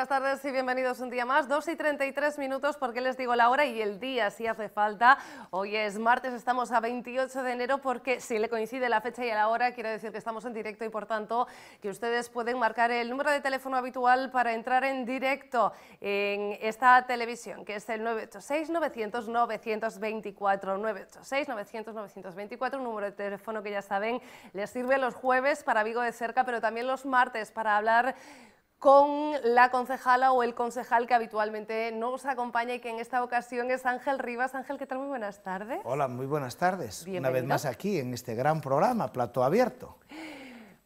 buenas tardes y bienvenidos un día más. Dos y tres minutos, porque les digo la hora y el día si hace falta. Hoy es martes, estamos a 28 de enero, porque si le coincide la fecha y la hora, quiero decir que estamos en directo y por tanto que ustedes pueden marcar el número de teléfono habitual para entrar en directo en esta televisión, que es el 986-900-924. 986-900-924, un número de teléfono que ya saben, les sirve los jueves para Vigo de cerca, pero también los martes para hablar con la concejala o el concejal que habitualmente nos acompaña y que en esta ocasión es Ángel Rivas. Ángel, ¿qué tal? Muy buenas tardes. Hola, muy buenas tardes. Una vez más aquí en este gran programa, Plato Abierto.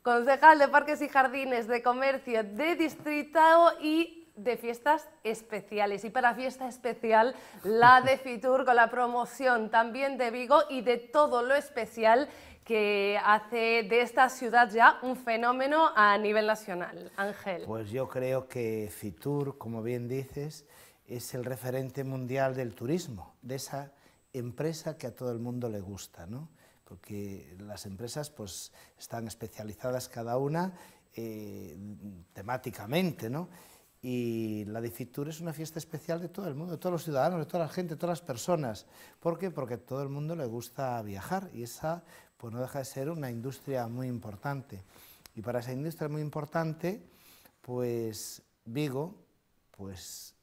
Concejal de Parques y Jardines, de Comercio, de Distrito y de fiestas especiales. Y para fiesta especial, la de Fitur con la promoción también de Vigo y de todo lo especial que hace de esta ciudad ya un fenómeno a nivel nacional. Ángel. Pues yo creo que Fitur, como bien dices, es el referente mundial del turismo, de esa empresa que a todo el mundo le gusta, ¿no? porque las empresas pues, están especializadas cada una eh, temáticamente, ¿no? y la de Fitur es una fiesta especial de todo el mundo, de todos los ciudadanos, de toda la gente, de todas las personas. ¿Por qué? Porque a todo el mundo le gusta viajar y esa pues no deja de ser una industria muy importante. Y para esa industria muy importante, pues Vigo pues,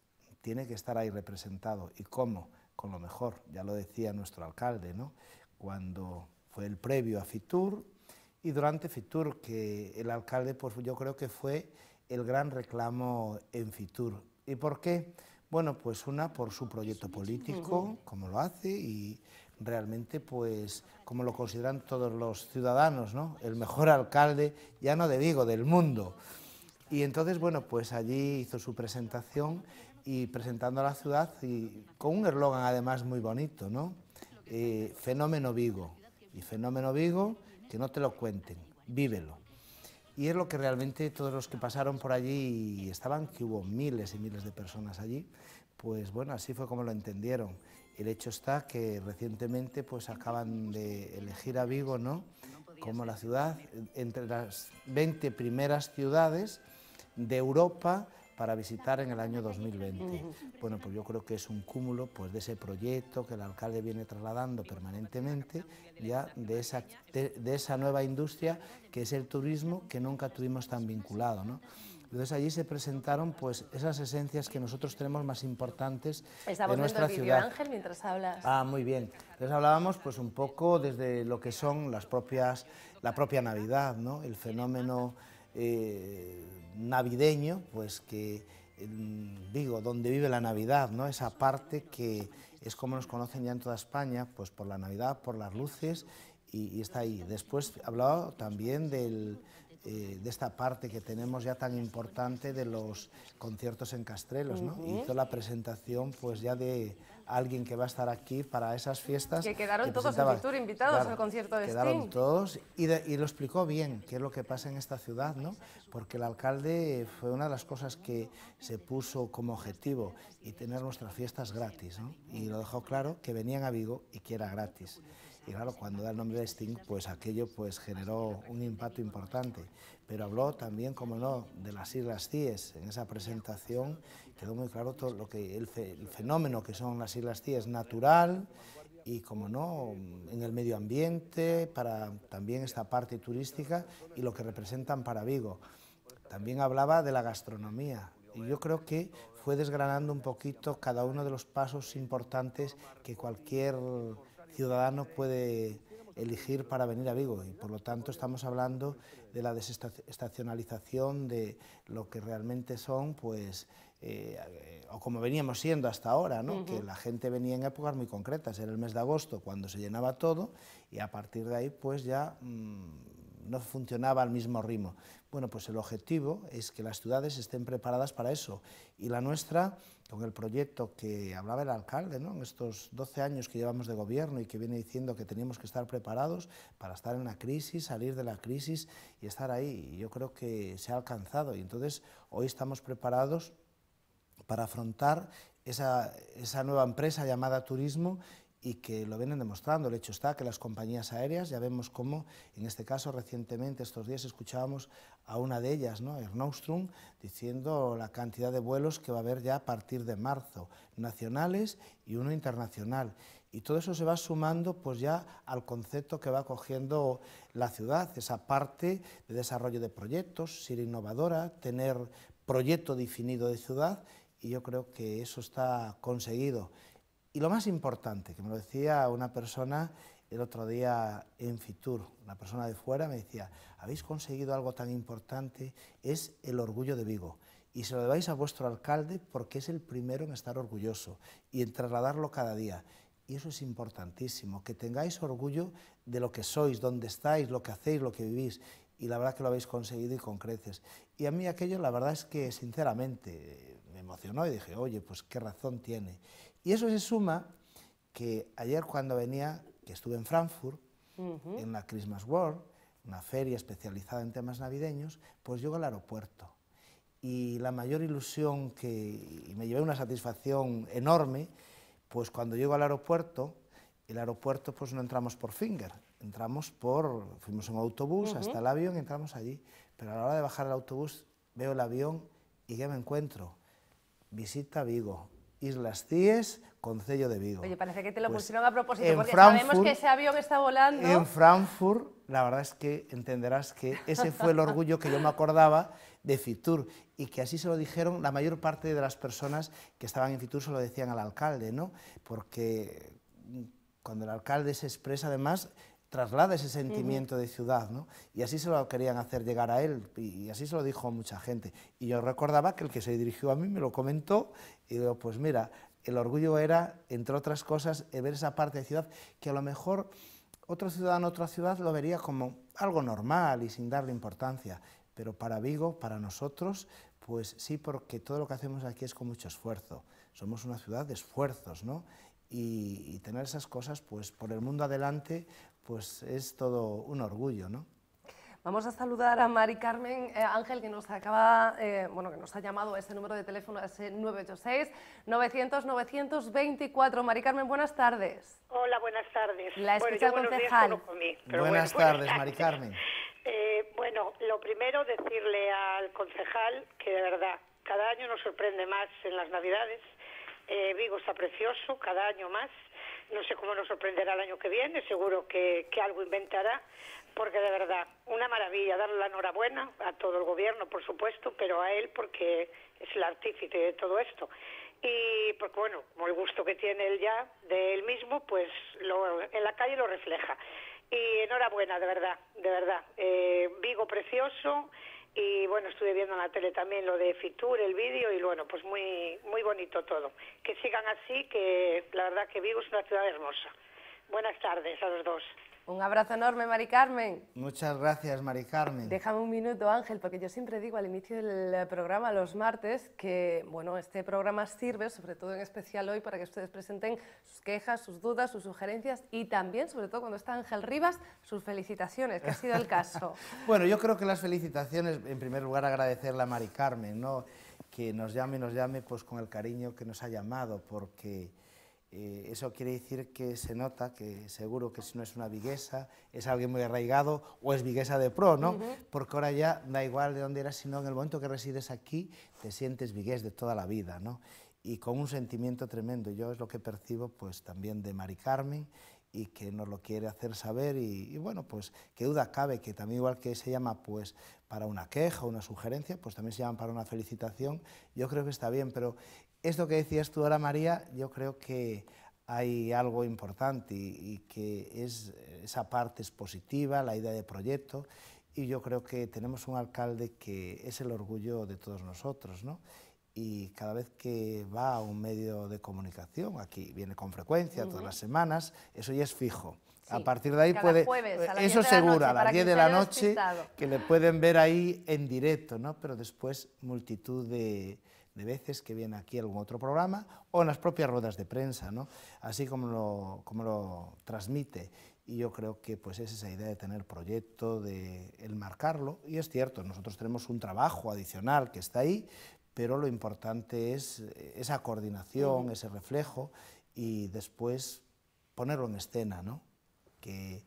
tiene que estar ahí representado. ¿Y cómo? Con lo mejor, ya lo decía nuestro alcalde, ¿no? cuando fue el previo a FITUR y durante FITUR, que el alcalde pues, yo creo que fue el gran reclamo en FITUR. ¿Y por qué? Bueno, pues una por su proyecto político, como lo hace, y realmente, pues, como lo consideran todos los ciudadanos, ¿no? El mejor alcalde, ya no de Vigo, del mundo. Y entonces, bueno, pues allí hizo su presentación y presentando a la ciudad y con un eslogan además muy bonito, ¿no? Eh, fenómeno Vigo. Y fenómeno Vigo, que no te lo cuenten, vívelo. Y es lo que realmente todos los que pasaron por allí y estaban, que hubo miles y miles de personas allí, pues bueno, así fue como lo entendieron. El hecho está que recientemente pues acaban de elegir a Vigo ¿no? como la ciudad entre las 20 primeras ciudades de Europa para visitar en el año 2020. Bueno, pues yo creo que es un cúmulo pues, de ese proyecto que el alcalde viene trasladando permanentemente, ya de esa, esa nueva industria que es el turismo que nunca tuvimos tan vinculado. Entonces allí se presentaron pues esas esencias que nosotros tenemos más importantes Estamos de nuestra el ciudad. Ángel mientras hablas. Ah, muy bien. Les hablábamos pues un poco desde lo que son las propias la propia Navidad, ¿no? El fenómeno eh, navideño, pues que digo, donde vive la Navidad, ¿no? Esa parte que es como nos conocen ya en toda España, pues por la Navidad, por las luces y está ahí. Después hablaba también del eh, de esta parte que tenemos ya tan importante de los conciertos en Castrelos, ¿no? Hizo la presentación pues ya de alguien que va a estar aquí para esas fiestas. Que quedaron todos en Fitur invitados al concierto de Quedaron todos y, lo explicó bien, qué es lo que pasa en esta ciudad, Porque el alcalde fue una de las cosas que se puso como objetivo y tener nuestras fiestas gratis, Y lo dejó claro que venían a Vigo y que era gratis. Y claro, cuando da el nombre de Sting, pues aquello pues generó un impacto importante. Pero habló también, como no, de las Islas CIES. En esa presentación quedó muy claro todo lo que el, fenómeno que son las Islas CIES natural y, como no, en el medio ambiente, para también esta parte turística y lo que representan para Vigo. También hablaba de la gastronomía, y yo creo que fue desgranando un poquito cada uno de los pasos importantes que cualquier ciudadano puede elegir para venir a Vigo y por lo tanto estamos hablando de la desestacionalización de lo que realmente son pues eh, o como veníamos siendo hasta ahora, que la gente venía en épocas muy concretas, era el mes de agosto cuando se llenaba todo y a partir de ahí pues ya mm, no funcionaba al mismo ritmo. Bueno, pues el objetivo es que las ciudades estén preparadas para eso y la nuestra, con el proyecto que hablaba el alcalde, ¿no? en estos 12 años que llevamos de gobierno y que viene diciendo que tenemos que estar preparados para estar en la crisis, salir de la crisis y estar ahí, yo creo que se ha alcanzado y entonces hoy estamos preparados para afrontar esa, nueva empresa llamada turismo y que lo vienen demostrando. El hecho está que las compañías aéreas, ya vemos cómo, en este caso recientemente, estos días escuchábamos a una de ellas, ¿no? diciendo la cantidad de vuelos que va a haber ya a partir de marzo, nacionales y uno internacional. Y todo eso se va sumando pues ya al concepto que va cogiendo la ciudad, esa parte de desarrollo de proyectos, ser innovadora, tener proyecto definido de ciudad, y yo creo que eso está conseguido. Y lo más importante, que me lo decía una persona el otro día en Fitur, una persona de fuera me decía, habéis conseguido algo tan importante, es el orgullo de Vigo. Y se lo debáis a vuestro alcalde porque es el primero en estar orgulloso y en trasladarlo cada día. Y eso es importantísimo, que tengáis orgullo de lo que sois, dónde estáis, lo que hacéis, lo que vivís. Y la verdad que lo habéis conseguido y con creces. Y a mí aquello, la verdad es que sinceramente me emocionó y dije, oye, pues qué razón tiene. Y eso se suma que ayer cuando venía, que estuve en Frankfurt, en la Christmas World, una feria especializada en temas navideños, pues llego al aeropuerto. Y la mayor ilusión que, y me llevé una satisfacción enorme, pues cuando llego al aeropuerto, el aeropuerto pues no entramos por Finger, entramos por, fuimos en autobús hasta el avión y entramos allí. Pero a la hora de bajar el autobús veo el avión y ¿qué me encuentro? Visita Vigo, Islas Cíes, Concello de Vigo. Oye, parece que te lo pues pusieron a propósito, porque sabemos que ese avión está volando. En Frankfurt, la verdad es que entenderás que ese fue el orgullo que yo me acordaba de Fitur, y que así se lo dijeron la mayor parte de las personas que estaban en Fitur, se lo decían al alcalde, ¿no? Porque cuando el alcalde se expresa, además, traslada ese sentimiento de ciudad, ¿no? Y así se lo querían hacer llegar a él, y así se lo dijo mucha gente. Y yo recordaba que el que se dirigió a mí me lo comentó, y digo, pues mira, el orgullo era, entre otras cosas, eh, ver esa parte de ciudad que a lo mejor otro ciudadano, otra ciudad lo vería como algo normal y sin darle importancia, pero para Vigo, para nosotros, pues sí, porque todo lo que hacemos aquí es con mucho esfuerzo. Somos una ciudad de esfuerzos, ¿no? Y, y, tener esas cosas pues por el mundo adelante pues es todo un orgullo, ¿no? Vamos a saludar a Mari Carmen eh, Ángel, que nos acaba, eh, bueno, que nos ha llamado ese número de teléfono, ese 986-900-924. Mari Carmen, buenas tardes. Hola, buenas tardes. La escucha concejal. buenas, tardes, Mari Carmen. Eh, bueno, lo primero decirle al concejal que de verdad cada año nos sorprende más en las Navidades. Eh, Vigo está precioso, cada año más. No sé cómo nos sorprenderá el año que viene, seguro que, que algo inventará, porque de verdad, una maravilla, darle la enhorabuena a todo el gobierno, por supuesto, pero a él porque es el artífice de todo esto. Y pues bueno, como el gusto que tiene él ya de él mismo, pues lo, en la calle lo refleja. Y enhorabuena, de verdad, de verdad. Eh, Vigo precioso, y bueno, estuve viendo en la tele también lo de Fitur, el vídeo y bueno, pues muy muy bonito todo. Que sigan así, que la verdad que Vigo es una ciudad hermosa. Buenas tardes a los dos. Un abrazo enorme, Mari Carmen. Muchas gracias, Mari Carmen. Déjame un minuto, Ángel, porque yo siempre digo al inicio del eh, programa, los martes, que bueno, este programa sirve, sobre todo en especial hoy, para que ustedes presenten sus quejas, sus dudas, sus sugerencias y también, sobre todo cuando está Ángel Rivas, sus felicitaciones, que ha sido el caso. bueno, yo creo que las felicitaciones, en primer lugar, agradecerle a Mari Carmen, ¿no? que nos llame, nos llame pues con el cariño que nos ha llamado, porque eh, eso quiere decir que se nota que seguro que si no es una viguesa, es alguien muy arraigado o es viguesa de pro, ¿no? Porque ahora ya da igual de dónde eras, sino en el momento que resides aquí te sientes vigués de toda la vida, ¿no? Y con un sentimiento tremendo. Yo es lo que percibo pues también de Mari Carmen y que nos lo quiere hacer saber y, bueno, pues qué duda cabe que también igual que se llama pues para una queja, o una sugerencia, pues también se llama para una felicitación, yo creo que está bien, pero esto que decías tú ahora, María, yo creo que hay algo importante y, que es esa parte es positiva, la idea de proyecto, y yo creo que tenemos un alcalde que es el orgullo de todos nosotros, ¿no? Y cada vez que va a un medio de comunicación, aquí viene con frecuencia, todas las semanas, eso ya es fijo. a partir de ahí puede... eso seguro, a las 10 de la noche, que le pueden ver ahí en directo, ¿no? Pero después multitud de de veces que viene aquí algún otro programa o en las propias ruedas de prensa, ¿no? así como lo, como lo transmite. Y yo creo que pues, es esa idea de tener proyecto, de el marcarlo. Y es cierto, nosotros tenemos un trabajo adicional que está ahí, pero lo importante es eh, esa coordinación, ese reflejo y después ponerlo en escena, ¿no? que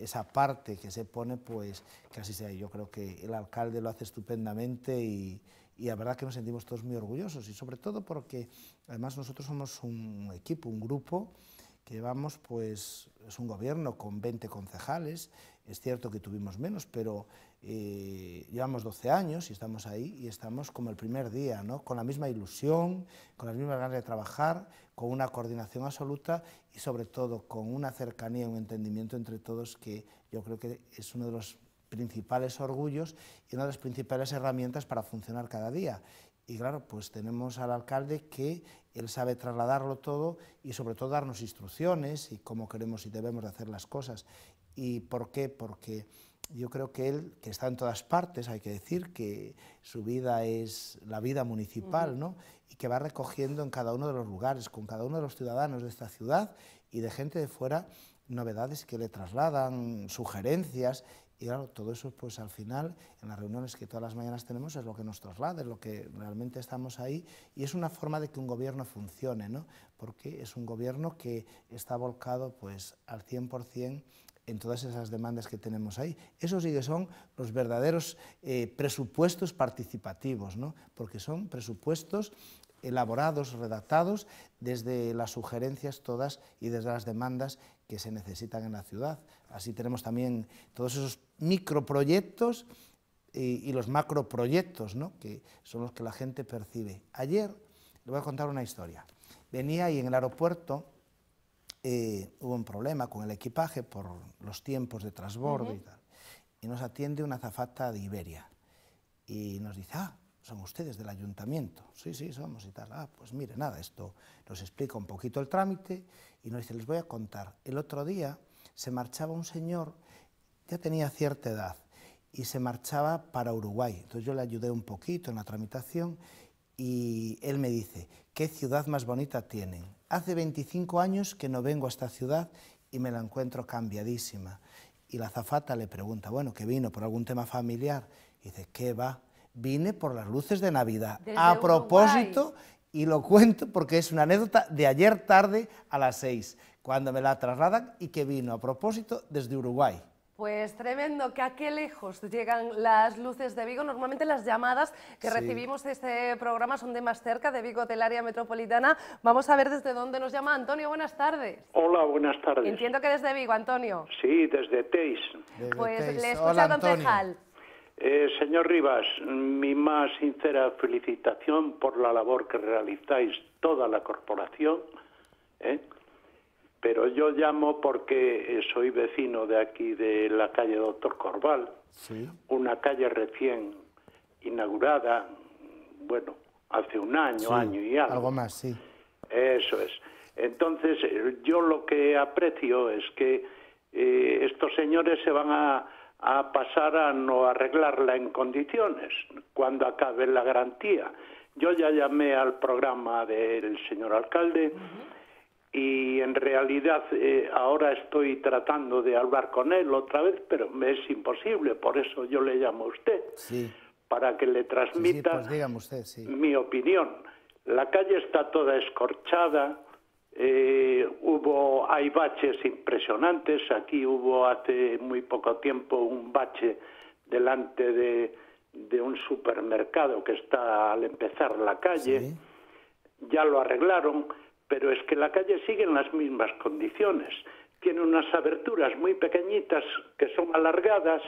esa parte que se pone, pues así sea, yo creo que el alcalde lo hace estupendamente y, y la verdad que nos sentimos todos muy orgullosos y sobre todo porque además nosotros somos un equipo, un grupo que llevamos pues es un gobierno con 20 concejales, es cierto que tuvimos menos, pero eh, llevamos 12 años y estamos ahí y estamos como el primer día, ¿no? con la misma ilusión, con las mismas ganas de trabajar, con una coordinación absoluta y sobre todo con una cercanía, un entendimiento entre todos que yo creo que es uno de los principales orgullos y una de las principales herramientas para funcionar cada día. Y claro, pues tenemos al alcalde que él sabe trasladarlo todo y sobre todo darnos instrucciones y cómo queremos y debemos de hacer las cosas. ¿Y por qué? Porque yo creo que él, que está en todas partes, hay que decir que su vida es la vida municipal, ¿no? Y que va recogiendo en cada uno de los lugares, con cada uno de los ciudadanos de esta ciudad y de gente de fuera, novedades que le trasladan, sugerencias, y claro, todo eso pues al final, en las reuniones que todas las mañanas tenemos, es lo que nos traslada, es lo que realmente estamos ahí y es una forma de que un gobierno funcione, ¿no? porque es un gobierno que está volcado pues al 100% en todas esas demandas que tenemos ahí. eso sí que son los verdaderos eh, presupuestos participativos, ¿no? porque son presupuestos elaborados, redactados, desde las sugerencias todas y desde las demandas que se necesitan en la ciudad. Así tenemos también todos esos microproyectos eh, y, los macroproyectos, ¿no? que son los que la gente percibe. Ayer, le voy a contar una historia. Venía y en el aeropuerto eh, hubo un problema con el equipaje por los tiempos de transbordo y tal. Y nos atiende una zafata de Iberia. Y nos dice, ah, son ustedes del ayuntamiento. Sí, sí, somos y tal. Ah, pues mire, nada, esto nos explica un poquito el trámite y nos dice, les voy a contar. El otro día se marchaba un señor, ya tenía cierta edad, y se marchaba para Uruguay. Entonces yo le ayudé un poquito en la tramitación y él me dice, ¿qué ciudad más bonita tienen? Hace 25 años que no vengo a esta ciudad y me la encuentro cambiadísima. Y la zafata le pregunta, bueno, que vino por algún tema familiar. Y dice, ¿qué va? vine por las luces de Navidad. a propósito, y lo cuento porque es una anécdota de ayer tarde a las seis, cuando me la trasladan y que vino a propósito desde Uruguay. Pues tremendo, que a qué lejos llegan las luces de Vigo. Normalmente las llamadas que recibimos de este programa son de más cerca, de Vigo, del área metropolitana. Vamos a ver desde dónde nos llama Antonio. Buenas tardes. Hola, buenas tardes. Entiendo que desde Vigo, Antonio. Sí, desde Teis. pues le escucha concejal. Eh, señor Rivas, mi más sincera felicitación por la labor que realizáis toda la corporación, ¿eh? pero yo llamo porque eh, soy vecino de aquí, de la calle Doctor Corval, una calle recién inaugurada, bueno, hace un año, año y algo. Algo más, sí. Eso es. Entonces, yo lo que aprecio es que estos señores se van a a pasar a no arreglarla en condiciones cuando acabe la garantía. Yo ya llamé al programa del señor alcalde y en realidad eh, ahora estoy tratando de hablar con él otra vez, pero me es imposible, por eso yo le llamo a usted, para que le transmita pues mi opinión. La calle está toda escorchada, eh, hubo, hay baches impresionantes. Aquí hubo hace muy poco tiempo un bache delante de, un supermercado que está al empezar la calle. Ya lo arreglaron, pero es que la calle sigue en las mismas condiciones. Tiene unas aberturas muy pequeñitas que son alargadas.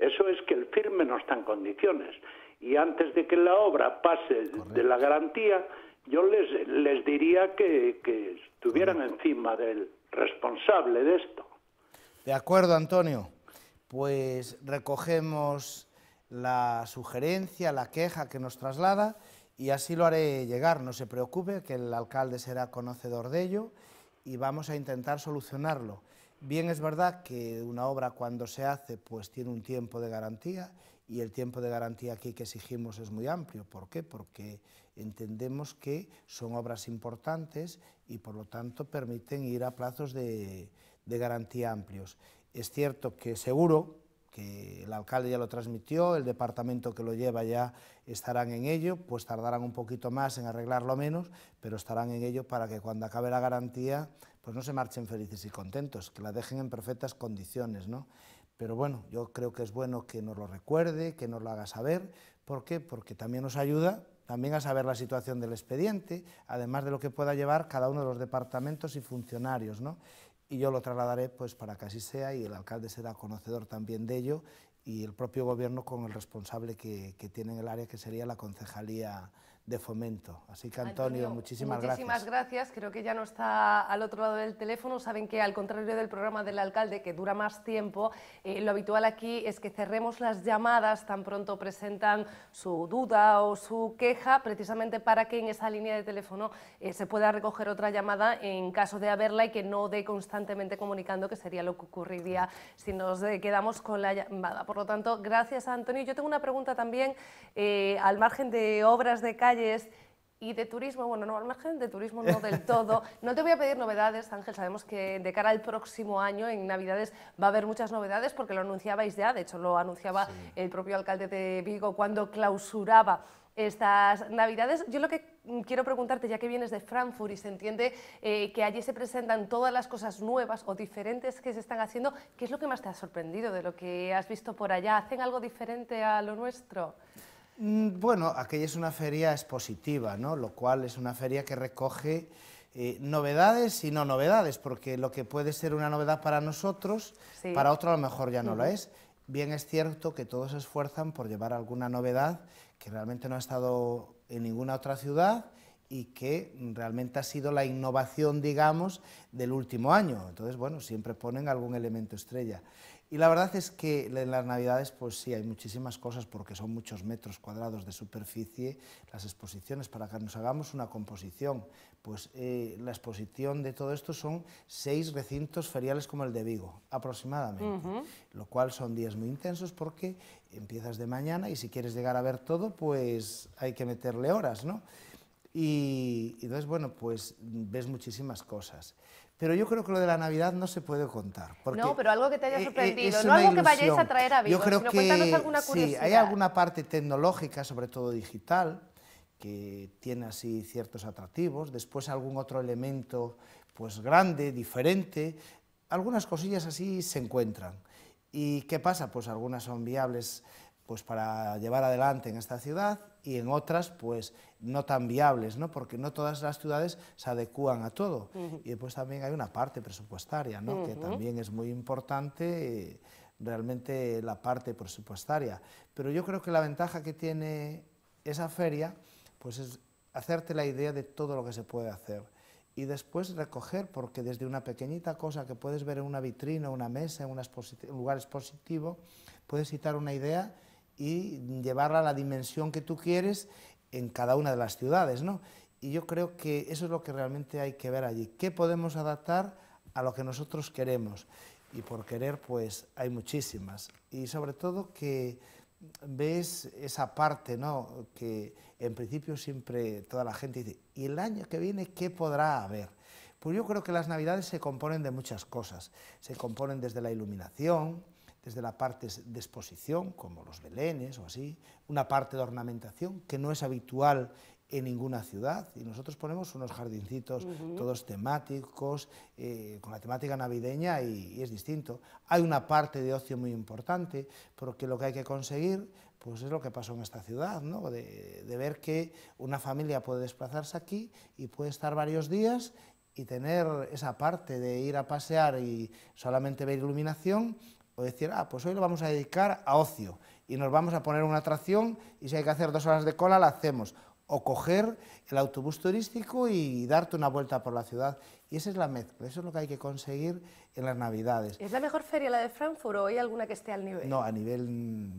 Eso es que el firme no está en condiciones. Y antes de que la obra pase de la garantía, yo les, diría que, estuvieran encima del responsable de esto. De acuerdo, Antonio. Pues recogemos la sugerencia, la queja que nos traslada y así lo haré llegar. No se preocupe, que el alcalde será conocedor de ello y vamos a intentar solucionarlo. Bien es verdad que una obra cuando se hace pues tiene un tiempo de garantía y el tiempo de garantía aquí que exigimos es muy amplio. ¿Por qué? Porque entendemos que son obras importantes y por lo tanto permiten ir a plazos de, garantía amplios. Es cierto que seguro que el alcalde ya lo transmitió, el departamento que lo lleva ya estarán en ello, pues tardarán un poquito más en arreglarlo menos, pero estarán en ello para que cuando acabe la garantía, pues no se marchen felices y contentos, que la dejen en perfectas condiciones, ¿no? Pero bueno, yo creo que es bueno que nos lo recuerde, que nos lo haga saber, ¿por qué? Porque también nos ayuda también a saber la situación del expediente, además de lo que pueda llevar cada uno de los departamentos y funcionarios. Y yo lo trasladaré pues, para que así sea y el alcalde será conocedor también de ello y el propio gobierno con el responsable que, que tiene en el área, que sería la concejalía de fomento. Así que Antonio, muchísimas, gracias. Muchísimas gracias. Creo que ya no está al otro lado del teléfono. Saben que al contrario del programa del alcalde, que dura más tiempo, eh, lo habitual aquí es que cerremos las llamadas tan pronto presentan su duda o su queja, precisamente para que en esa línea de teléfono eh, se pueda recoger otra llamada en caso de haberla y que no dé constantemente comunicando, que sería lo que ocurriría si nos eh, quedamos con la llamada. Por lo tanto, gracias Antonio. Yo tengo una pregunta también al margen de obras de calle y de turismo, bueno, no, al margen de turismo no del todo. No te voy a pedir novedades, Ángel. Sabemos que de cara al próximo año, en Navidades, va a haber muchas novedades porque lo anunciabais ya. De hecho, lo anunciaba el propio alcalde de Vigo cuando clausuraba estas Navidades. Yo lo que quiero preguntarte, ya que vienes de Frankfurt y se entiende eh, que allí se presentan todas las cosas nuevas o diferentes que se están haciendo, ¿qué es lo que más te ha sorprendido de lo que has visto por allá? ¿Hacen algo diferente a lo nuestro? Mm, bueno, aquella es una feria expositiva, ¿no? lo cual es una feria que recoge eh, novedades y no novedades, porque lo que puede ser una novedad para nosotros, para otro a lo mejor ya no lo es. Bien es cierto que todos se esfuerzan por llevar alguna novedad que realmente no ha estado en ninguna otra ciudad y que realmente ha sido la innovación, digamos, del último año. Entonces, bueno, siempre ponen algún elemento estrella. Y la verdad es que en las navidades, pues sí, hay muchísimas cosas porque son muchos metros cuadrados de superficie las exposiciones. Para que nos hagamos una composición, pues eh, la exposición de todo esto son seis recintos feriales como el de Vigo, aproximadamente. Lo cual son días muy intensos porque empiezas de mañana y si quieres llegar a ver todo, pues hay que meterle horas, ¿no? y entonces, bueno, pues ves muchísimas cosas. Pero yo creo que lo de la Navidad no se puede contar. no, pero algo que te haya e-, e-, sorprendido, no algo que vayáis a traer a vivir. yo creo que, alguna curiosidad. Sí, hay alguna parte tecnológica, sobre todo digital, que tiene así ciertos atractivos. Después algún otro elemento pues grande, diferente. Algunas cosillas así se encuentran. ¿Y qué pasa? Pues algunas son viables pues para llevar adelante en esta ciudad y en otras pues no tan viables, ¿no? porque no todas las ciudades se adecúan a todo. Y después también hay una parte presupuestaria, ¿no? que también es muy importante eh, realmente la parte presupuestaria. Pero yo creo que la ventaja que tiene esa feria pues es hacerte la idea de todo lo que se puede hacer y después recoger, porque desde una pequeñita cosa que puedes ver en una vitrina, una mesa, en un lugar expositivo, puedes citar una idea y llevarla a la dimensión que tú quieres en cada una de las ciudades. ¿no? Y yo creo que eso es lo que realmente hay que ver allí. ¿Qué podemos adaptar a lo que nosotros queremos? Y por querer, pues hay muchísimas. Y sobre todo que ves esa parte, ¿no? Que en principio siempre toda la gente dice, ¿y el año que viene qué podrá haber? Pues yo creo que las navidades se componen de muchas cosas. Se componen desde la iluminación, desde la parte de exposición, como los belenes o así, una parte de ornamentación que no es habitual en ninguna ciudad y nosotros ponemos unos jardincitos todos temáticos, eh, con la temática navideña y, es distinto. Hay una parte de ocio muy importante porque lo que hay que conseguir pues es lo que pasó en esta ciudad, ¿no? de ver que una familia puede desplazarse aquí y puede estar varios días y tener esa parte de ir a pasear y solamente ver iluminación o decir, ah, pues hoy lo vamos a dedicar a ocio y nos vamos a poner una atracción y si hay que hacer dos horas de cola, la hacemos. O coger el autobús turístico y darte una vuelta por la ciudad. Y esa es la mezcla, eso es lo que hay que conseguir en las Navidades. ¿Es la mejor feria la de Frankfurt o hay alguna que esté al nivel? No, a nivel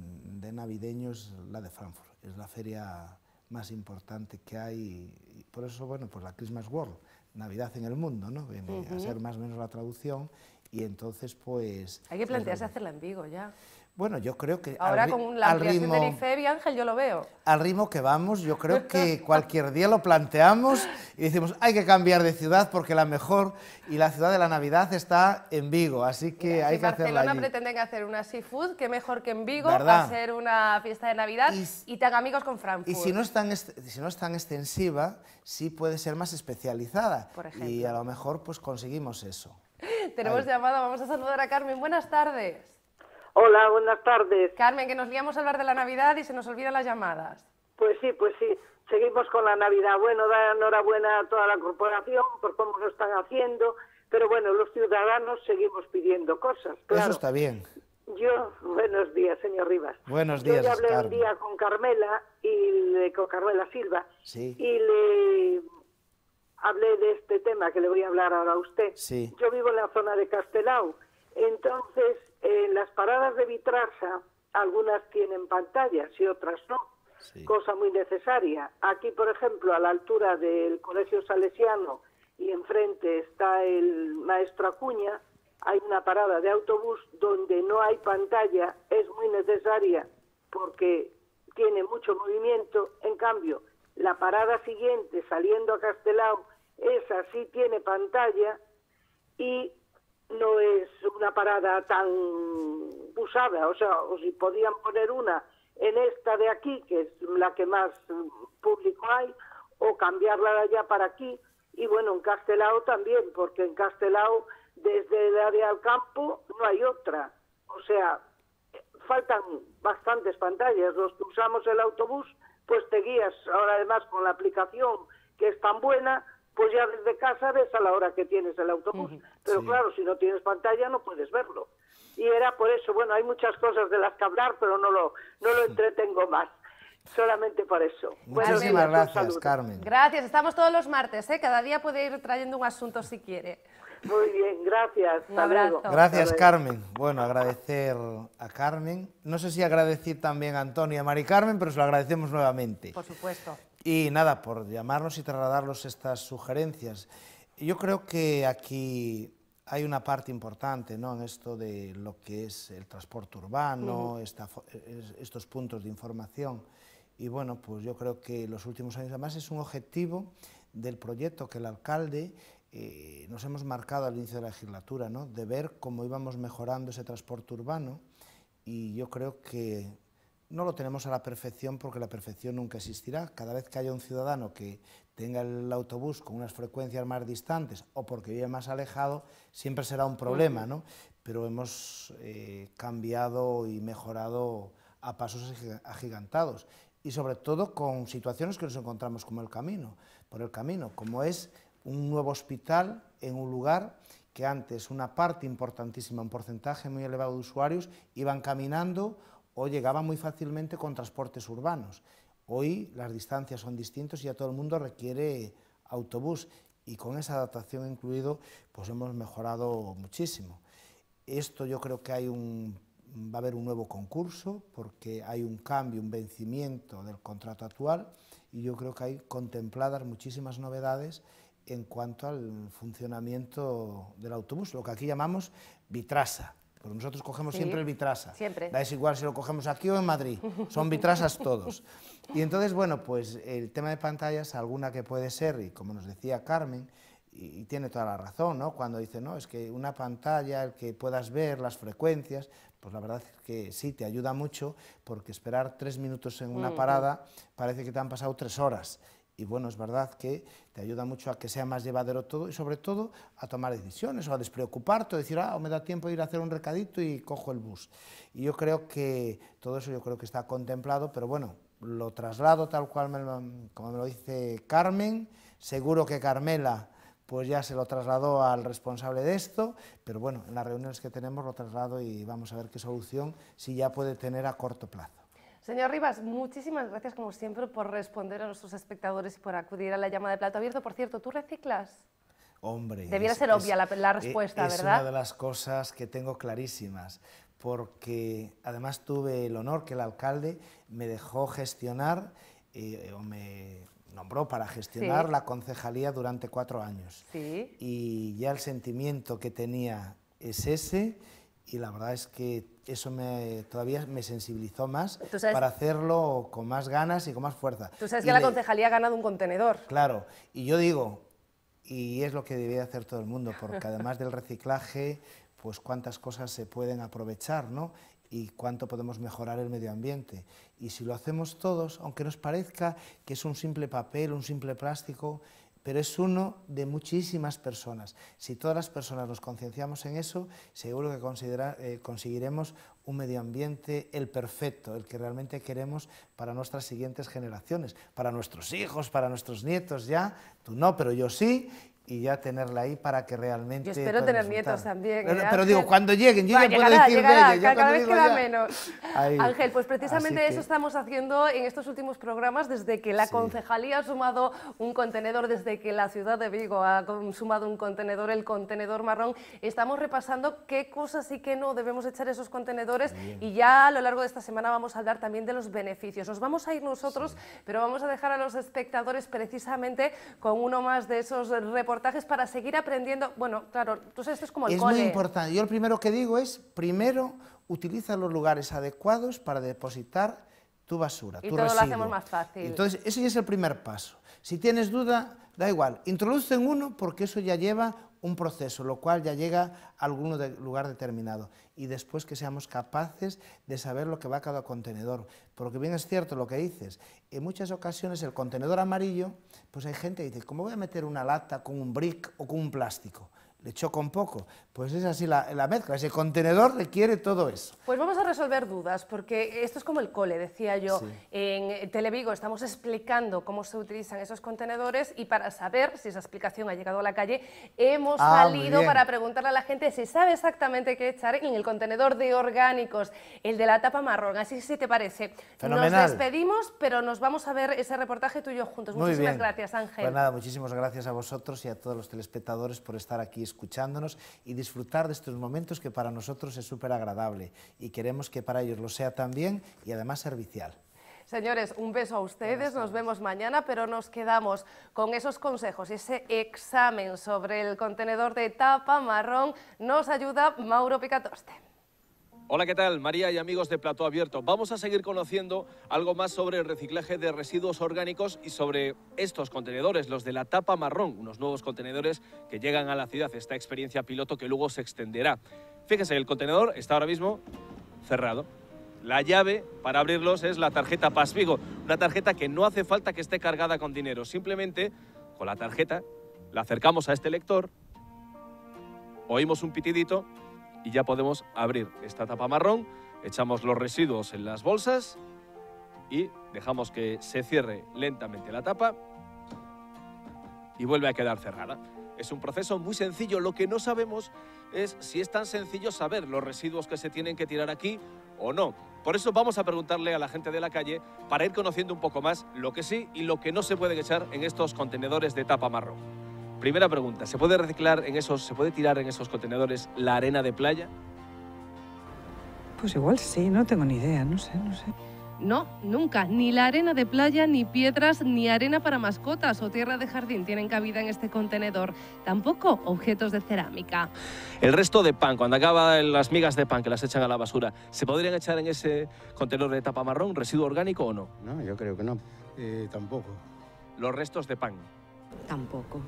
de navideños la de Frankfurt, es la feria más importante que hay, y por eso, bueno, pues la Christmas World, Navidad en el mundo, ¿no? Viene a ser más o menos la traducción y entonces, pues... Hay que plantearse hacerla en Vigo ya. Bueno, yo creo que... Ahora al, con la ampliación de y Ángel, yo lo veo. Al ritmo que vamos, yo creo que cualquier día lo planteamos y decimos, hay que cambiar de ciudad porque la mejor y la ciudad de la Navidad está en Vigo, así que hay que hacerla Barcelona pretenden hacer una seafood, qué mejor que en Vigo a hacer una fiesta de Navidad y, te tan amigos con Frankfurt. Y si no, es tan si no es tan extensiva, sí puede ser más especializada. Por Y a lo mejor pues conseguimos eso. Tenemos llamada, vamos a saludar a Carmen. Buenas tardes. Hola, buenas tardes. Carmen, que nos liamos a hablar de la Navidad y se nos olvidan las llamadas. Pues sí, pues sí. Seguimos con la Navidad. Bueno, da enhorabuena a toda la corporación por cómo lo están haciendo, pero bueno, los ciudadanos seguimos pidiendo cosas. Claro. Eso está bien. Yo, buenos días, señor Rivas. Buenos días. Yo ya hablé un día con Carmela y con Carmela Silva y le hablé de este tema que le voy a hablar ahora a usted. Yo vivo en la zona de Castelao, entonces en las paradas de Vitrasa algunas tienen pantallas y otras no, cosa muy necesaria. Aquí, por ejemplo, a la altura del Colegio Salesiano y enfrente está el maestro Acuña, hay una parada de autobús donde no hay pantalla, es muy necesaria porque tiene mucho movimiento, en cambio, la parada siguiente, saliendo a Castelao, esa sí tiene pantalla y no es una parada tan usada, o sea, o si podían poner una en esta de aquí, que es la que más público hay, o cambiarla de allá para aquí, y bueno, en Castelao también, porque en Castelao desde el área al campo no hay otra, o sea, faltan bastantes pantallas, los que usamos el autobús, pues te guías ahora además con la aplicación que es tan buena, pues ya desde casa ves a la hora que tienes el autobús. Pero claro, si no tienes pantalla no puedes verlo. Y era por eso, bueno, hay muchas cosas de las que hablar, pero no lo, no lo entretengo más. Solamente por eso. Muchísimas gracias, Carmen. Gracias, estamos todos los martes, ¿eh? cada día puede ir trayendo un asunto si quiere. Muy bien, gracias. Un Gracias, Carmen. Bueno, agradecer a Carmen. No sé si agradecer también a Antonio y a Mari Carmen, pero se lo agradecemos nuevamente. Por supuesto. Y nada, por llamarnos y trasladarlos estas sugerencias. Yo creo que aquí hay una parte importante ¿no? en esto de lo que es el transporte urbano, estos puntos de información. Y bueno, pues yo creo que los últimos años además es un objetivo del proyecto que el alcalde eh, nos hemos marcado al inicio de la legislatura, ¿no? de ver cómo íbamos mejorando ese transporte urbano. Y yo creo que no lo tenemos a la perfección porque la perfección nunca existirá. Cada vez que haya un ciudadano que tenga el autobús con unas frecuencias más distantes o porque vive más alejado, siempre será un problema, ¿no? Pero hemos eh, cambiado y mejorado a pasos agigantados y sobre todo con situaciones que nos encontramos como el camino, por el camino, como es un nuevo hospital en un lugar que antes una parte importantísima, un porcentaje muy elevado de usuarios, iban caminando o llegaba muy fácilmente con transportes urbanos. Hoy las distancias son distintas y a todo el mundo requiere autobús y con esa adaptación incluido pues hemos mejorado muchísimo. Esto yo creo que hay un, va a haber un nuevo concurso porque hay un cambio, un vencimiento del contrato actual y yo creo que hay contempladas muchísimas novedades en cuanto al funcionamiento del autobús, lo que aquí llamamos vitrasa nosotros cogemos siempre el Vitrasa. Siempre. Da es igual si lo cogemos aquí o en Madrid. Son Vitrasas todos. Y entonces, bueno, pues el tema de pantallas, alguna que puede ser, y como nos decía Carmen, y, tiene toda la razón, ¿no? Cuando dice, no, es que una pantalla, que puedas ver las frecuencias, pues la verdad es que sí, te ayuda mucho, porque esperar tres minutos en una parada parece que te han pasado tres horas y bueno, es verdad que te ayuda mucho a que sea más llevadero todo y sobre todo a tomar decisiones o a despreocuparte, o decir, ah, me da tiempo de ir a hacer un recadito y cojo el bus. Y yo creo que todo eso yo creo que está contemplado, pero bueno, lo traslado tal cual como me lo dice Carmen, seguro que Carmela pues ya se lo trasladó al responsable de esto, pero bueno, en las reuniones que tenemos lo traslado y vamos a ver qué solución si ya puede tener a corto plazo. Señor Rivas, muchísimas gracias como siempre por responder a nuestros espectadores y por acudir a la llamada de plato abierto. Por cierto, ¿tú reciclas? Hombre. Debiera ser obvia la, eh, respuesta, ¿verdad? Es una de las cosas que tengo clarísimas, porque además tuve el honor que el alcalde me dejó gestionar eh, o me nombró para gestionar la concejalía durante cuatro años. Sí. Y ya el sentimiento que tenía es ese y la verdad es que eso me, todavía me sensibilizó más para hacerlo con más ganas y con más fuerza. Tú sabes que la concejalía ha ganado un contenedor. Claro, y yo digo, y es lo que debería hacer todo el mundo, porque además del reciclaje, pues cuántas cosas se pueden aprovechar, ¿no? Y cuánto podemos mejorar el medio ambiente. Y si lo hacemos todos, aunque nos parezca que es un simple papel, un simple plástico, pero es uno de muchísimas personas. Si todas las personas nos concienciamos en eso, seguro que eh, conseguiremos un medio ambiente el perfecto, el que realmente queremos para nuestras siguientes generaciones, para nuestros hijos, para nuestros nietos ya, tú no, pero yo sí, y ya tenerla ahí para que realmente. Yo espero tener nietos también. Pero, ¿eh? digo, cuando lleguen, yo ya puedo decir cada vez queda menos. Ángel, pues precisamente eso estamos haciendo en estos últimos programas, desde que la concejalía ha sumado un contenedor, desde que la ciudad de Vigo ha sumado un contenedor, el contenedor marrón. Estamos repasando qué cosas y qué no debemos echar esos contenedores y ya a lo largo de esta semana vamos a hablar también de los beneficios. Nos vamos a ir nosotros, pero vamos a dejar a los espectadores precisamente con uno más de esos reportajes reportajes para seguir aprendiendo. Bueno, claro, entonces esto es como el es muy importante. Yo lo primero que digo es, primero, utiliza los lugares adecuados para depositar tu basura, y tu todo lo hacemos más fácil. Entonces, ese ya es el primer paso. Si tienes duda, da igual, introducen uno porque eso ya lleva un proceso, lo cual ya llega a algún lugar determinado. Y después que seamos capaces de saber lo que va a cada contenedor. Porque bien es cierto lo que dices, en muchas ocasiones el contenedor amarillo, pues hay gente que dice, ¿cómo voy a meter una lata con un brick o con un plástico? le choco un poco. Pues es así la, mezcla, ese contenedor requiere todo eso. Pues vamos a resolver dudas, porque esto es como el cole, decía yo. En Televigo estamos explicando cómo se utilizan esos contenedores y para saber si esa explicación ha llegado a la calle, hemos ah, salido para preguntarle a la gente si sabe exactamente qué echar en el contenedor de orgánicos, el de la tapa marrón. Así que si te parece, nos despedimos, pero nos vamos a ver ese reportaje tuyo juntos. muchísimas gracias, Ángel. Pues nada, muchísimas gracias a vosotros y a todos los telespectadores por estar aquí escuchándonos y disfrutar de estos momentos que para nosotros es súper agradable y queremos que para ellos lo sea también y además servicial. Señores, un beso a ustedes, nos vemos mañana, pero nos quedamos con esos consejos. Ese examen sobre el contenedor de tapa marrón nos ayuda Mauro Picatoste. Hola, ¿qué tal? María y amigos de plato Abierto. Vamos a seguir conociendo algo más sobre el reciclaje de residuos orgánicos y sobre estos contenedores, los de la tapa marrón, unos nuevos contenedores que llegan a la ciudad, esta experiencia piloto que luego se extenderá. Fíjese, el contenedor está ahora mismo cerrado. La llave para abrirlos es la tarjeta Pasvigo, una tarjeta que no hace falta que esté cargada con dinero, simplemente con la tarjeta la acercamos a este lector, oímos un pitidito y ya podemos abrir esta tapa marrón, echamos los residuos en las bolsas y dejamos que se cierre lentamente la tapa y vuelve a quedar cerrada. Es un proceso muy sencillo, lo que no sabemos es si es tan sencillo saber los residuos que se tienen que tirar aquí o no. Por eso vamos a preguntarle a la gente de la calle para ir conociendo un poco más lo que sí y lo que no se puede echar en estos contenedores de tapa marrón. Primera pregunta, ¿se puede reciclar en esos, se puede tirar en esos contenedores la arena de playa? Pues igual sí, no tengo ni idea, no sé, no sé. No, nunca. Ni la arena de playa, ni piedras, ni arena para mascotas o tierra de jardín tienen cabida en este contenedor. Tampoco objetos de cerámica. El resto de pan, cuando acaban las migas de pan que las echan a la basura, ¿se podrían echar en ese contenedor de tapa marrón, residuo orgánico o no? No, yo creo que no. Eh, tampoco. Los restos de pan. Tampoco.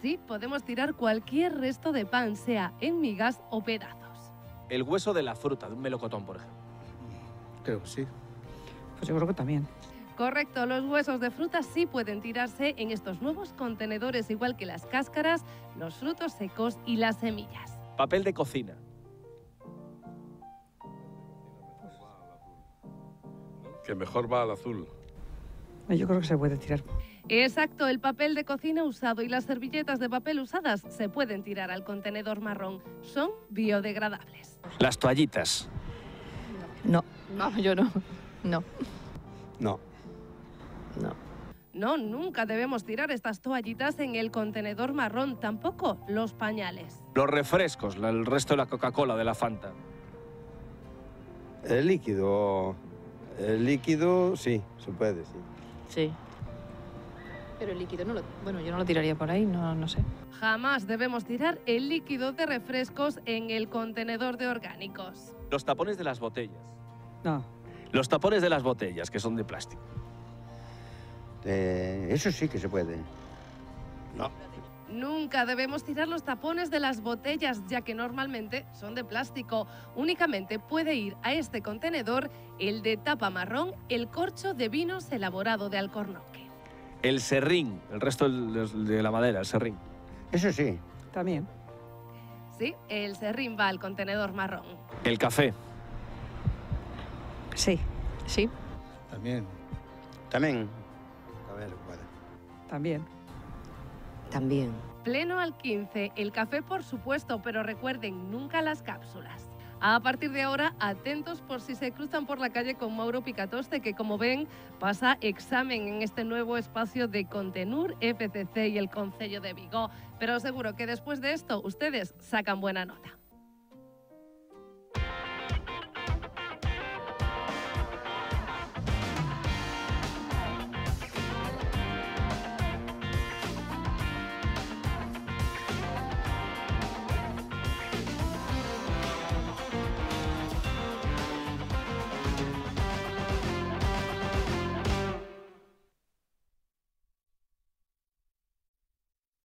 Sí, podemos tirar cualquier resto de pan, sea en migas o pedazos. El hueso de la fruta, de un melocotón, por ejemplo. Creo que sí. Pues yo creo que también. Correcto, los huesos de fruta sí pueden tirarse en estos nuevos contenedores, igual que las cáscaras, los frutos secos y las semillas. Papel de cocina. Que mejor va al azul. Yo creo que se puede tirar. Exacto, el papel de cocina usado y las servilletas de papel usadas se pueden tirar al contenedor marrón. Son biodegradables. Las toallitas. No. No, yo no. No. No. No. No, nunca debemos tirar estas toallitas en el contenedor marrón, tampoco los pañales. Los refrescos, el resto de la Coca-Cola, de la Fanta. El líquido, el líquido sí, se puede, sí. Sí. Pero el líquido no lo. Bueno, yo no lo tiraría por ahí, no, sé. Jamás debemos tirar el líquido de refrescos en el contenedor de orgánicos. Los tapones de las botellas. No. Los tapones de las botellas, que son de plástico. Eh, eso sí que se puede. No. Nunca debemos tirar los tapones de las botellas, ya que normalmente son de plástico. Únicamente puede ir a este contenedor el de tapa marrón, el corcho de vinos elaborado de alcornoque. El serrín, el resto de la madera, el serrín. Eso sí. También. Sí, el serrín va al contenedor marrón. El café. Sí. Sí. También. También. A ver, También. También. Pleno al 15. El café, por supuesto, pero recuerden nunca las cápsulas. A partir de ahora, atentos por si se cruzan por la calle con Mauro Picatoste, que como ven pasa examen en este nuevo espacio de Contenur, FCC y el Concello de Vigo. Pero seguro que después de esto ustedes sacan buena nota.